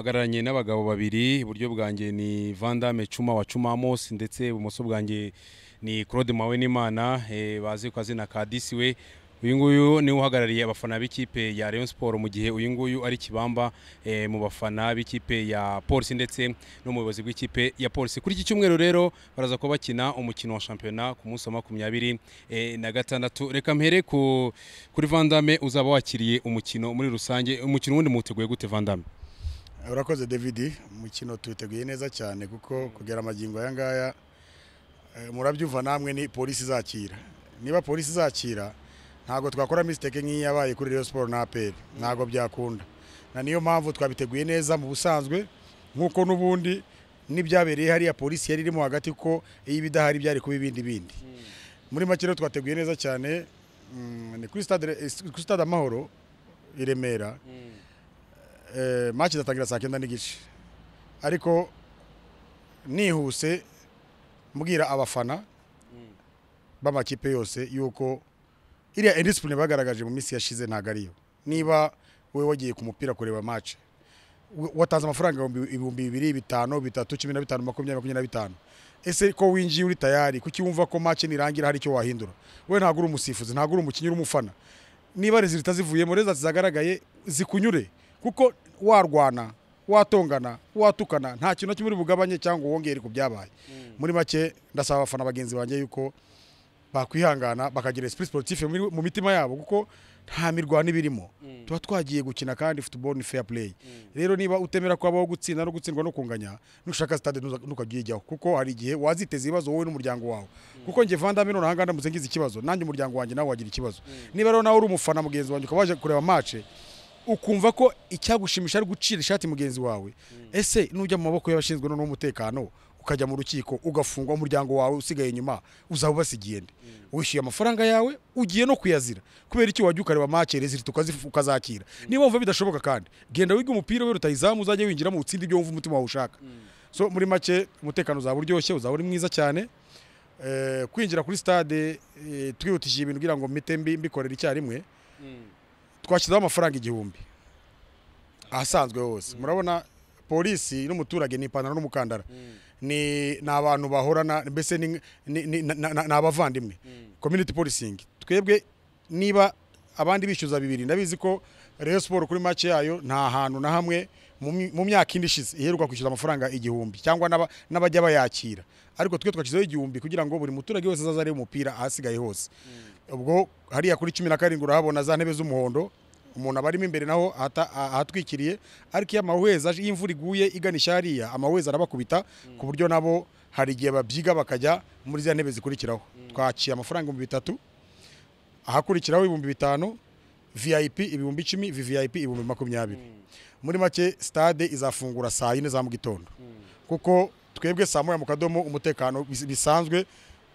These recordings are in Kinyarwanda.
agararanye n'abagabo babiri iburyo bwanjye ni vandame cuma wa cuma amos ndetse ibumoso bwanjye ni claude mawe n'imana eh, bazi ku kazina ka disi we uyu nguyu niwe uhagarariye abafana b'ikipe ya Rayon Sport mu gihe uyu nguyu ari kibamba eh, mu bafana b'ikipe ya Polisi ndetse n'umuyobozi w'ikipe ya Polisi kuri iki cyumweru rero baraza kuba bakina umukino wa shampiyona ku munsi wa makumyabiri eh, na gatandatu reka mpere kuri Vandame uzaba wakiriye umukino muri rusange umukino wundi muteguye gute Vandame urakoze david umukino tuwiteguye neza cyane kuko kugera amagingo aya ngaya eh, murabyumva namwe ni polisi izakira niba polisi izakira ntabwo twakora misiteke nk'iyi yabaye kuri Rayon siporo na aperi ntabwo byakunda na niyo mpamvu twabiteguye neza mu busanzwe nk'uko n'ubundi n'ibyabereye hariya polisi yari irimo hagati ko iyo ibidahari byari kuba ibindi bindi muri make rero twateguye neza cyane mm, ni eh, kuri stade amahoro i remera mm. Eh, match izatangira saa cyenda n'igice ariko nihuse mbwira abafana b'amakipe yose yuko iriya indisipurine bagaragaje mu minsi yashize ntabwo ariyo niba wowe wagiye ku mupira kureba match watanze amafaranga ibihumbi bibiri bitanu bitatu cumi na bitanu makumyabiri makumyabiri na bitanu ese ko winjiye uri tayari kuki wumva ko match nirangira hari icyo wahindura we ntabwo uri umusifuzi ntabwo uri umukinnyi uri umufana niba rezilita zivuyemo reza zizagaragaye zikunyure kuko warwana watongana watukana nta kintu kimwe uri bugabanye cyangwa wongere ku byabaye hmm. muri make ndasaba abafana bagenzi banjye yuko bakwihangana bakagira esprit sportif mu mitima yabo kuko nta mirwano ibirimo hmm. tuba twagiye gukina kandi football ni fair play hmm. rero niba utemera ko habaho gutsinda no gutsindwa no kunganya nushaka stade ntukajyigaho kuko hari igihe waziteza ibibazo wowe n'umuryango wawe kuko njye vandame none ahangana ndamutse ikibazo nanjye umuryango wanjye nawe wagira ikibazo niba rero nawe uri umufana mugenzi wanjye ukaba waje kureba match ukumva ko icyagushimisha ari gucira ishati mugenzi wawe hmm. ese nujya mu maboko y'abashinzwe noneho umutekano ukajya mu rukiko ugafungwa umuryango wawe usigaye inyuma uzaba ubasigiye nde hmm. wishyuye amafaranga yawe ugiye no kuyazira kubera icyo wajya ukareba make ukazakira hmm. niba wumva bidashoboka kandi genda wiga umupira we rutayizamu uzajya winjiramo utsinde ibyo wumva umutima wawe ushaka so muri make umutekano uzaba uryoshye uzaba uri mwiza cyane eh, kwinjira kuri stade eh, twihutishije ibintu kugira ngo mpite mbikorera icyarimwe twashyizeho amafaranga igihumbi ahasanzwe hose mm. murabona polisi n'umuturage mm. ni ipantaro n'umukandara ni abantu bahorana mbese ni abavandimwe mm. community policing twebwe niba abandi bishyuza bibiri ndabizi ko reyo siporo kuri make yayo nta hantu na hamwe mu myaka indi ishize iheruka kwishyura amafaranga igihumbi cyangwa n'abajya bayakira ariko twe twashyizeho igihumbi kugira ngo buri muturage wese azaze arebe umupira ahasigaye hose mm. ubwo hariya kuri cumi na karindwi urahabona za ntebe z'umuhondo umuntu aba arimo imbere naho ahatwikiriye ariko iyo amahweza iyo imvura iguye iganisha hariya amahweza arabakubita mm. ku buryo nabo hari igihe babyiga bakajya muri za ntebe zikurikiraho mm. twaciye amafaranga ibihumbi bitatu ahakurikiraho ibihumbi bitanu vip ibihumbi icumi vvip ibihumbi makumyabiri muri make stade izafungura saa yine za mu gitondo hmm. kuko twebwe saa moya mu kadomo umutekano bisanzwe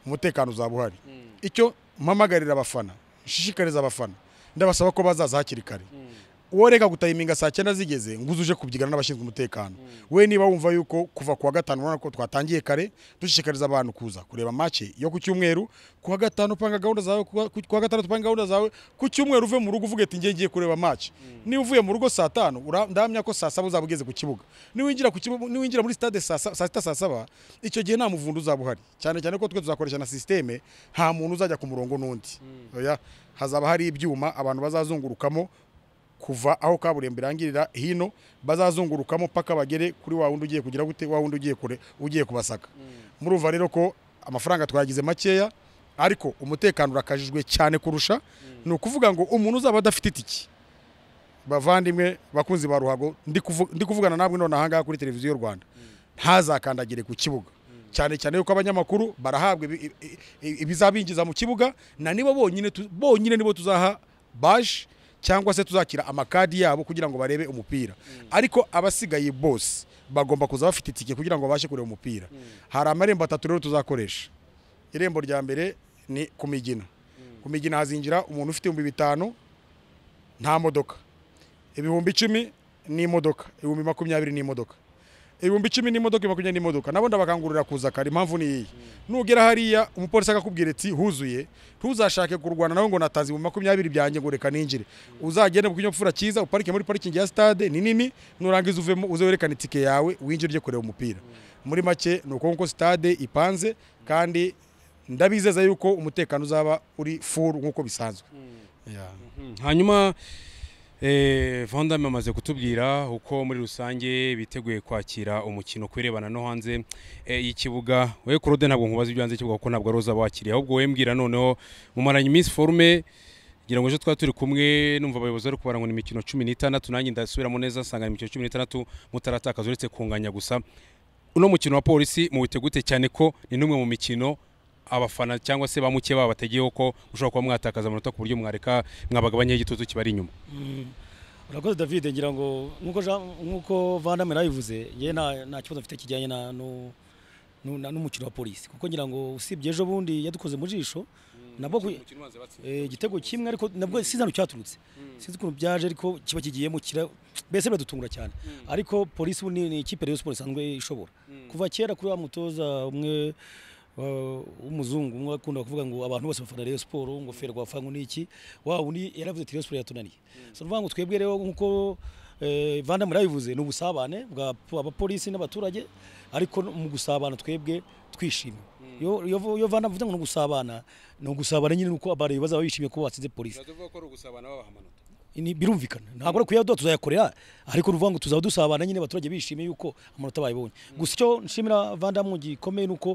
umutekano uzaba uhari hmm. icyo mpamagarira abafana nshishikariza abafana ndabasaba ko bazaza hakiri kare hmm. uwo reka gutayiminga saa cyenda zigeze ngo uje kubyigana n'abashinzwe umutekano we niba wumva yuko kuva kuwa gatanu urabona ko twatangiye kare dushishikariza abantu kuza kureba make yo ku cyumweru kuwa gatanu upanga gahunda zawe kuwa gatanu upanga gahunda zawe ku cyumweru uve mu rugo uvuge ati ngiye ngiye kureba make mm. niba uvuye mu rugo saa tanu ndahamya ko saa saba uzaba ugeze ku kibuga niwinjira ku kibuga niwinjira muri stade saa sita saa saba icyo gihe nta muvundu uzaba uhari cyane cyane ko twe tuzakoresha na sisiteme nta muntu uzajya ku murongo n'undi mm. hazaba hari ibyuma abantu bazazungurukamo kuva aho kaburimbo irangirira hino bazazungurukamo paka bagere kuri wa wundi ugiye kugira gute wa wundi ugiye kure ugiye kubasaka mm. murumva rero ko amafaranga twagize makeya ariko umutekano urakajijwe cyane kurusha mm. ni ukuvuga ngo umuntu uzaba adafite itiki bavandimwe bakunzi ba ruhago ndi kuvugana namwe none ahangaha kuri televiziyo y'u rwanda mm. ntazakandagire ku kibuga cyane cyane yuko abanyamakuru barahabwa ibizabinjiza mu kibuga na nibo bonyine bonyine nibo tuzaha baje cyangwa se tuzakira amakadi yabo kugira ngo barebe umupira mm. ariko abasigaye bose bagomba kuza bafite itike kugira ngo babashe kureba umupira mm. hari amarembo atatu rero tuzakoresha irembo rya mbere ni ku migina mm. ku migina hazinjira umuntu ufite ibihumbi bitanu nta modoka ibihumbi icumi ni imodoka ibihumbi makumyabiri ni imodoka ibihumbi icumi n'imodoka makumyabiri n'imodoka nabo ndabakangurira kuza kare impamvu ni iyi nugera hariya umupolisi akakubwira ati huzuye ntuzashake kurwana nawe ngo natazi mu makumyabiri byanjye ngo reka ninjire uzagende bw'inyopfura cyiza uparike muri parikingi ya stade ni nini nurangiza uvemo uze werekane itike yawe winjire ujye kureba umupira muri make ni uko nguko stade ipanze kandi ndabizeza yuko umutekano uzaba uri furu nk'uko bisanzwe hmm. Hmm. hanyuma Eh, Vanda bamaze kutubwira uko muri rusange biteguye kwakira umukino kwirebana no hanze eh, y'ikibuga we kurode ntabwo nkubaza ibyo hanze y'ikibuga kuko ntabwo ari uza ahubwo we mbwira noneho mumaranye iminsi forume ngira ngo ejo twari turi kumwe numva abayobozi bari kubara ngo ni imikino cumi n'itandatu nanjye ndasubiramo neza nsanga ni imikino cumi n'itandatu mutaratakaza uretse kunganya gusa uno mukino wa polisi muwite gute cyane ko ni n'umwe mu mikino abafana cyangwa se ba muke bategeyeho ko ushobora kuba mwatakaza amanota ku buryo mwareka mwabagabanyaho igitutu kibari inyuma mm. urakoze david ngira ngo nk'uko vandame yabivuze yewe nta kibazo afite kijyanye n'umukino wa polisi kuko ngira ngo usibye ejo bundi yadukoze mu jisho mm. nabwo eh, igitego kimwe ariko nabwo mm. sinzi ahantu cyaturutse sinzi ukuntu byaje ariko kiba kigiyemo kira mbese biradutungura cyane ariko polisi ni ikipe rero siporo isanzwe ishobora kuva kera kuri wa mutoza umwe w'umuzungu eh, umwe akunda kuvuga ngo abantu bose bafana Rayon Sport ngo ferwa fangu niki waba undi yaravuze ati Rayon Sport yatunaniye mm. so nuvuga ngo twebwe rero nkuko eh, Vanda murabivuze ni ubusabane bwa abapolisi n'abaturage ariko mu gusabana twebwe twishimye iyo mm. vana mvuze ngo ni ugusabana ni ugusabana nyine nuko abari bazaba bishimiye ko batsinze polisi birumvikana ntabwo ari kuyadoha tuzayakorera ariko ruvuga ngo tuzaba dusabana nyine abaturage bishimiye yuko amanota bayibonye gusa icyo nshimira vandamu gikomeye nuko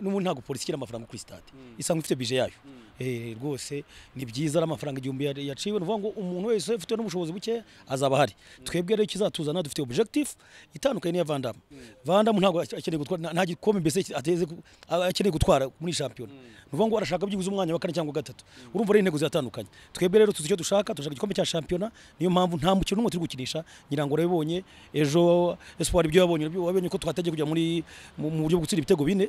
n'ubu ntabwo polisi ishyira amafaranga kuri sitade hmm. isanga ifite bije yayo hmm. Eh, rwose ni byiza ari amafaranga igihumbi yaciwe ni ngo umuntu wese ufite n'ubushobozi buke azaba ahari twebwe rero ikizatuzana dufite objectif itandukanye n'iya vandamu mm. vandamu ntabwo akeneye gutwara nta gikombe mbese akeneye gutwara muri shampiyona mm. ni ukuvuga ngo arashaka byibuze umwanya wa kane cyangwa gatatu mm. urumva rero intego ziratandukanye twebwe rero tuzi icyo dushaka turashaka igikombe cya shampiyona niyo mpamvu nta mukino n'umwe turi gukinisha ngira ngo urabibonye ejo espoir ibyo wabonye wabonye ko twategeye kujya muri mu buryo bwo gutsinda ibitego bine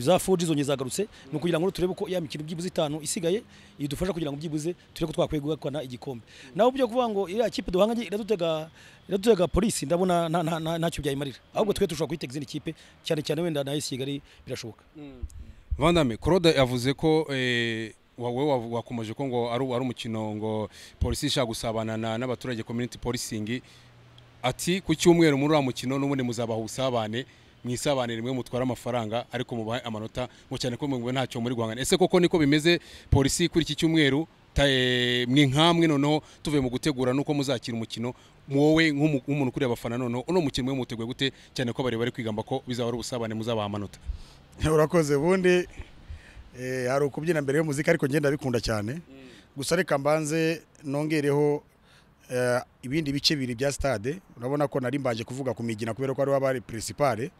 za fuji zongeye zagarutse ni ukugira ngo turebe ko ya mikino byibuze itanu isigaye idufasha kugira ngo byibuze turi ko twakwiye igikombe naho byo kuvuga ngo iriya kipe duhanganye iradutega iradutega polisi ndabona ntacyo byayimarira ahubwo twe dushobora kuyitega izindi kipe cyane cyane wenda na Kigali birashoboka mm. Vandame Claude yavuze ko eh, wowe wakomeje ko ngo ari umukino ngo polisi ishaka gusabana n'abaturage community policing ati ku cyumweru muri uriya mukino n'ubundi muzabaha ubusabane mwisabane rimwe mutwara amafaranga ariko mubahe amanota ngo cyane ko mwe ntacyo muri guhangana ese koko niko bimeze polisi kuri iki cyumweru eh, mwe nkamwe noneho tuvuye mu gutegura nuko muzakira umukino wowe nk'umuntu ukuriye abafana noneho uno mukino we muteguye gute cyane ko bari bari kwigamba ko bizaba ari ubusabane muzabaha amanota urakoze ubundi eh, hari ukubyina mbere y'umuziki ariko ngenda bikunda cyane mm. gusa reka mbanze nongereho Eh, ibindi bice biri bya stade urabona ko nari mbanje kuvuga ku migina kubera ko ari abari principale mm.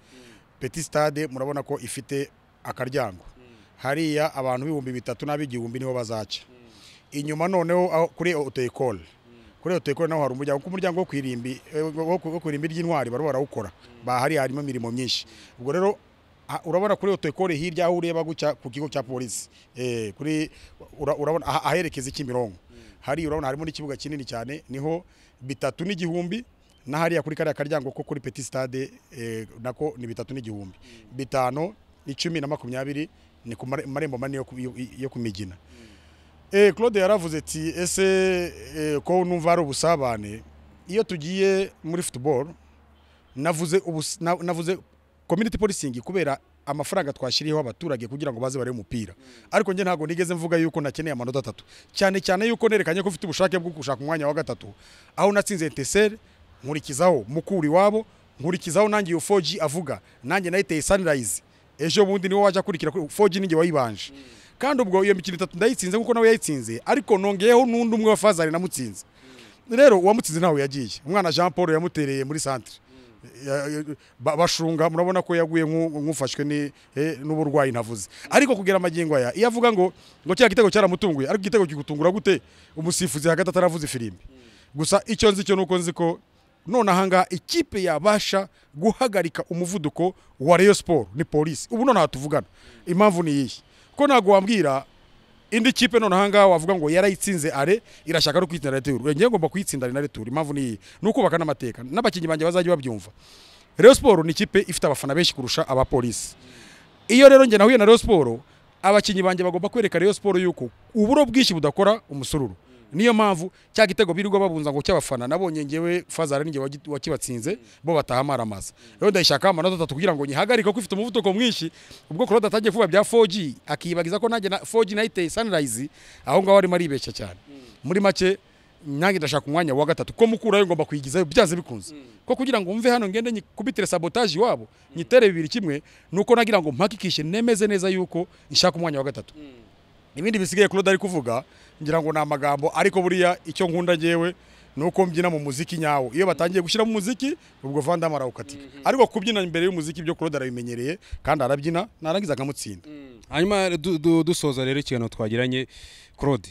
petit stade murabona ko ifite akaryango mm. hariya abantu ibihumbi bitatu n'ab'igihumbi niho bazaca mm. inyuma noneho kuri autoecole kuri autoecole naho hari umuryango umuryango wo kwirimbi eh, wo kwirimbi ry'intwari bari barawukora bahari harimo imirimo myinshi ubwo rero urabona kuri autoecole hirya aho ureba guca ku kigo cya polisi eh, kuri urabona aherekeza ikimirongo hari urabona harimo n'ikibuga kinini cyane niho bitatu n'igihumbi na hariya kuri kariya karyango ko kuri peti sitade eh, nako ni bitatu n'igihumbi bitanu icumi na makumyabiri ni ku marembo manini yo ku migina eh, claude yaravuze ati ese eh, ko numva ari ubusabane iyo tugiye muri futuboro navuze navuze community policingi kubera amafaranga twashyiriyeho abaturage kugira ngo baze barebe umupira ariko njye ntabwo nigeze mvuga yuko nakeneye amanota atatu cyane cyane yuko nerekanye ko ufite ubushake bwo gushaka umwanya wa gatatu aho natsinze eteseri nkurikizaho mukuri wabo nkurikizaho nanjye iyo foji avuga nanjye nayiteye sanirayizi ejo bundi niwo wajya akurikira foji ninjye wayibanje kandi ubwo iyo mikino itatu ndayitsinze kuko nawe yayitsinze ariko nongeyeho n'undi umwe wa fazari namutsinze rero uwamutsinze ntawe yagiye umwana jean paul yamutereye muri santire bashunga murabona ko yaguye nk'ufashwe n'uburwayi ntavuze ariko kugira amagingo aya iyo avuga ngo ngo kiriya gitego cyaramutunguye ariko igitego kigutungura gute umusifuzi hagati ataravuze ifirimbi gusa icyo nzi cyo uko nzi ko none ahangaha ikipe yabasha guhagarika umuvuduko wa reyo siporo ni polisi ubu none hatuvugana impamvu ni iyihe ko ntabwo wambwira indi kipe none ahangaha wavuga ngo yarayitsinze are irashaka no kwitsinda retur eh, ngiye ngomba kuyitsinda na retur impamvu ni iyi ni ukubaka n'amateka n'abakinnyi banjye bazajya babyumva Rayon Sport ni ikipe ifite abafana benshi kurusha abapolisi iyo rero njye nahuye na Rayon Sport abakinnyi banjye bagomba kwereka Rayon Sport yuko uburo bwinshi budakora umusururu niyo mpamvu cya gitego birirwa babunza ngo cy'abafana nabonye ngewe fazara ninjye wakibatsinze bo bataha amaramaza rero ndayishaka amanota atatu kugira ngo nyihagarike kuko ifite umuvuduko mwinshi ubwo Claude atagiye vuba bya 4G akibagiza ko nanjye na 4G nayiteye Sunrise aho ngaho arimo aribeshya cyane mm. muri make nanjye ndashaka umwanya wa gatatu ko mukurayo ngomba kuyigizayo byanze bikunze mm. ko kugira ngo umve hano ngende kubitire sabotage iwabo nyitere bibiri kimwe nuko nagira ngo mpakikishe nemeze neza yuko nshaka umwanya wa gatatu mm. ibindi bisigaye Claude ari kuvuga ngira ngo ni amagambo ariko buriya icyo nkunda ngewe ni uko mbyina mu muziki nyawo iyo batangiye gushyiramo umuziki ubwo vandam arawukatika mm-hmm. ariko kubyina imbere y'umuziki ibyo kurode arabimenyereye kandi arabyina narangiza akamutsinda mm. hanyuma dusoza rero ikintu twagiranye claude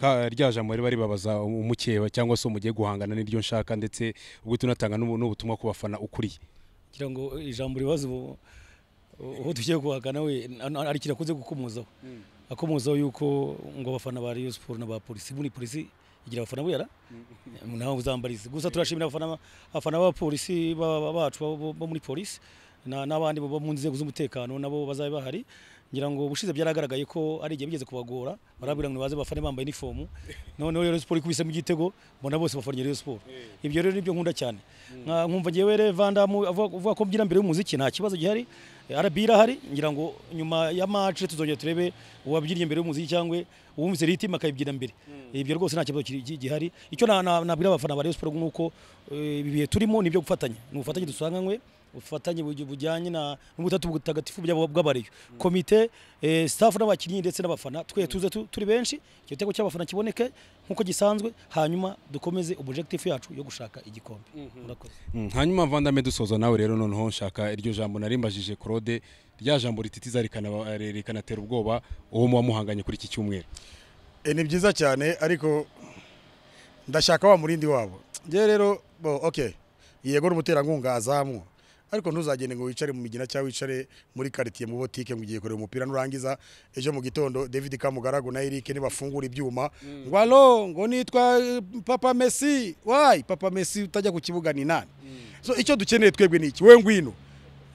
mm. rya jambo riba ribabaza umukeba cyangwa se umugiye guhangana n'iryo nshaka ndetse ubwo tunatanga n'ubutumwa ku bafana ukuriye kugira ngo ijambo ribaza ubu uwo tugiye guhangana we ariko irakunze gukomozaho mm. akomozaho yuko ngo abafana ba Rayon Sports na ba polisi buri polisi igira abafana buyara naho uzambarize gusa turashimira abafana abafana b'abapolisi bacu bo muri polisi n'abandi bo mu nzego z'umutekano nabo bazabe bahari ngira ngo ubushize byaragaragaye ko ari igihe bigeze kubagora barabwira ngo baze bafane bambaye inifomu noneho rero siporo ikubisemo igitego mbona bose bafanye rero siporo ibyo rero nibyo nkunda cyane hmm. nkumva ngewe rero vandamu avuga ko mbyira mbere y'umuziki nta kibazo gihari RB irahari ngira ngo nyuma ya match tuzongera turebe uwabyinnye mbere y'umuziki cyangwa uwumvise riti makayibyina mbere hmm. ibyo rwose nta kibazo gihari icyo nabwira abafana ba Rayon Sports nk'uko eh, bihe turimo nibyo gufatanya ni ubufatanye dusanganywe ubufatanye bujyanye n'ubutatu butagatifu bw'abariyo komite eh, staff n'abakinnyi ndetse n'abafana twe tuze turi benshi icyo gitego cy'abafana kiboneke nk'uko gisanzwe hanyuma dukomeze objective yacu yo gushaka igikombe mhm. mm, hanyuma vandame dusoza nawe rero noneho nshaka iryo jambo narimbajije claude rya jambo rititiza rikanatera ubwoba uwo wamuhanganye kuri iki cyumweru eh, ni byiza cyane ariko ndashaka wa murindi wabo ngewe rero oke yego n'umuterankunga azamuka ariko ntuzagende ngo wicare mu migina cyangwa wicare muri quartier mu botike ngo ugiye kureba umupira nurangiza ejo mu gitondo David Kamugaragu na Eric nibafungura ibyuma mm. ngo allo ngo nitwa eh, Papa Messi why Papa Messi utajya ku kibuga ni nani mm. so icyo dukeneye twebwe iki we ngwino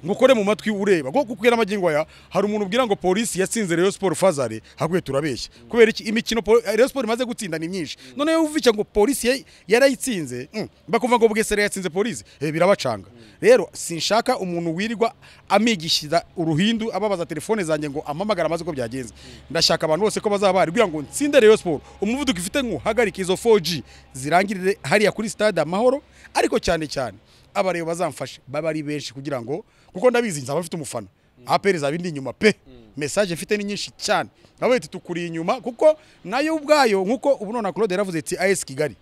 ngukore mu matwi ureba ngo kuko amagingo aya hari umuntu ubwira ngo polisi yatsinze Rayon Sport Fazare haguye turabeshya kubera iki imikino eh, Rayon Sport imaze gutsinda ni myinshi none uvuga ngo polisi yarayitsinze mm. bakuvuga ngo Bugesera yatsinze polisi eh, birabacanga rero sinshaka umuntu wirirwa amigishira uruhindu ababaza telefone zanjye ngo amamagara amaze uko byagenze ndashaka abantu bose ko bazaba bari ngo ntsinde Rayon Sport umuvuduko ifite nkuhagarika izo 4G zirangirire hariya kuri stade amahoro ariko cyane cyane abareyo bazamfashe babari benshi kugira ngo kuko ndabizi nzaba mfite umufana APR zaba indi nyuma pe message mfite ni nyinshi cyane nabo tukuri inyuma kuko nayo ubwayo nkuko ubu Claude yaravuze ati AS Kigali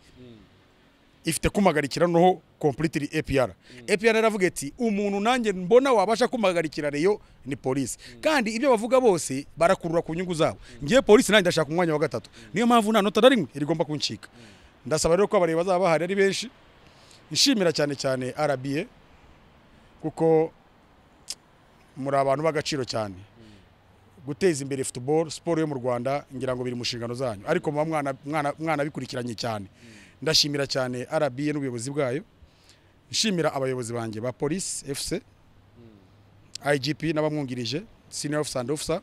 ifite kumagarikira noho completely APR mm. APR yaravuga ati umuntu nange mbona wabasha kumagarikira leyo ni police mm. kandi ibyo bavuga bose barakurura ku nyungu zabo mm. ngiye police nange ndashaka umwanya wa gatatu niyo mpamvu nta nota na rimwe irigomba kuncika ndasaba rero ko abareba bazaba bahari ari benshi ishimira cyane cyane arabiye kuko muri abantu b'agaciro cyane guteza imbere football siporo yo mu rwanda ngira ngo biri mu nshingano zanyu ariko muba bikurikiranye cyane ndashimira cyane arabiye n'ubuyobozi bwayo nshimira abayobozi banjye ba polisi efuse IGP n'abamwungirije senior officer and officer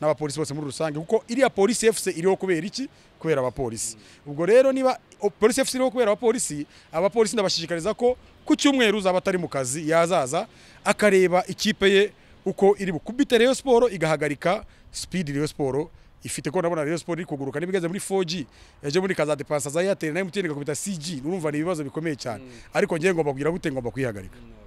n'abapolisi bose muri rusange kuko iriya polisi FC iriho kubera iki kubera abapolisi ubwo rero niba polisi FC iriho kubera abapolisi abapolisi ndabashishikariza ko ku cyumweru uzaba atari mu kazi yazaza akareba ikipe ye uko iri bukubite Rayon Sport igahagarika speed Rayon Sport ifite ko nabona Rayon Sport iri kuguruka nibigeze muri 4G yaje muri kaza depensa za Airtel na MTN igakubita CG urumva ni ibibazo bikomeye cyane mm. ariko ngiye ngomba kugira gute ngomba kwihagarika mm.